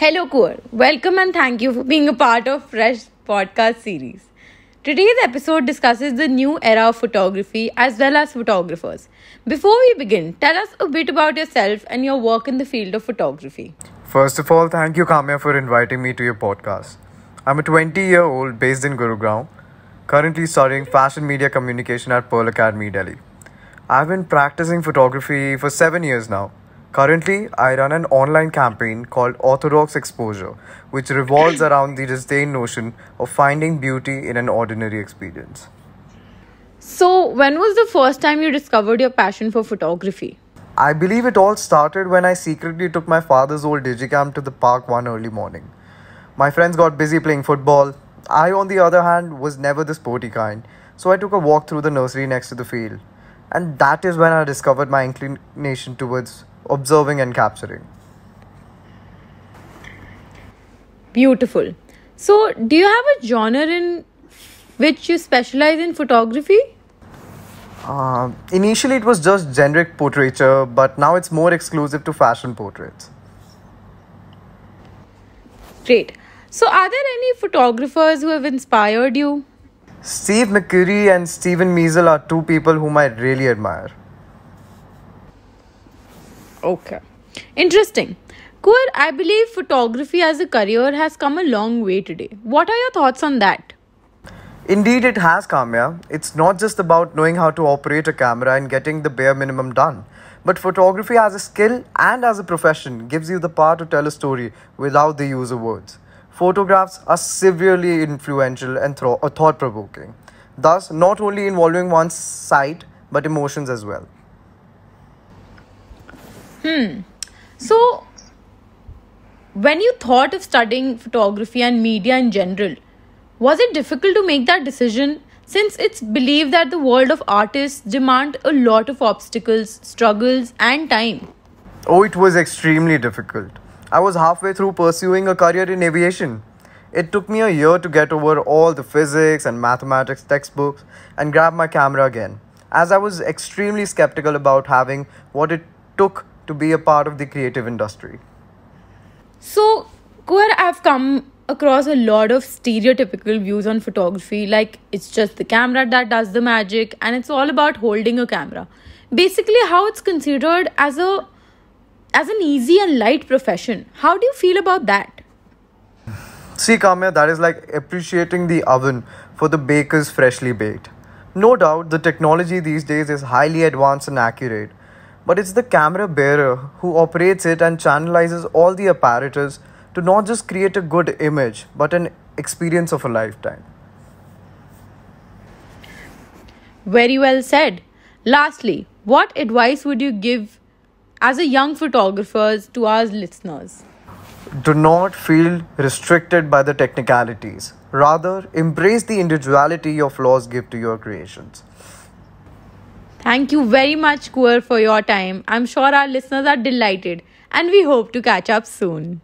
Hello, Core. Welcome and thank you for being a part of Fresh podcast series. Today's episode discusses the new era of photography as well as photographers. Before we begin, tell us a bit about yourself and your work in the field of photography. First of all, thank you, Kamya, for inviting me to your podcast. I'm a 20 year old based in Gurugram, currently studying fashion media communication at Pearl Academy, Delhi. I've been practicing photography for seven years now Currently, I run an online campaign called Orthodox Exposure, which revolves around the disdain notion of finding beauty in an ordinary experience. So, when was the first time you discovered your passion for photography? I believe it all started when I secretly took my father's old Digicam to the park one early morning. My friends got busy playing football. I, on the other hand, was never the sporty kind, so I took a walk through the nursery next to the field. And that is when I discovered my inclination towards observing and capturing. Beautiful. So, do you have a genre in which you specialize in photography? Uh, initially, it was just generic portraiture, but now it's more exclusive to fashion portraits. Great. So, are there any photographers who have inspired you? Steve McCurry and Steven Meisel are two people whom I really admire. Okay. Interesting. Cool. I believe photography as a career has come a long way today. What are your thoughts on that? Indeed, it has, Kamya. It's not just about knowing how to operate a camera and getting the bare minimum done. But photography as a skill and as a profession gives you the power to tell a story without the use of words. Photographs are severely influential and uh, thought provoking, thus, not only involving one's sight but emotions as well. Hmm. So, when you thought of studying photography and media in general, was it difficult to make that decision since it's believed that the world of artists demand a lot of obstacles, struggles, and time? Oh, it was extremely difficult. I was halfway through pursuing a career in aviation. It took me a year to get over all the physics and mathematics textbooks and grab my camera again, as I was extremely skeptical about having what it took to be a part of the creative industry? So, Kuar, I've come across a lot of stereotypical views on photography like it's just the camera that does the magic and it's all about holding a camera basically how it's considered as a as an easy and light profession how do you feel about that see kamya that is like appreciating the oven for the bakers freshly baked no doubt the technology these days is highly advanced and accurate but it's the camera bearer who operates it and channelizes all the apparatus to not just create a good image, but an experience of a lifetime. Very well said. Lastly, what advice would you give as a young photographer to our listeners? Do not feel restricted by the technicalities. Rather, embrace the individuality your flaws give to your creations. Thank you very much, Kuer, for your time. I'm sure our listeners are delighted and we hope to catch up soon.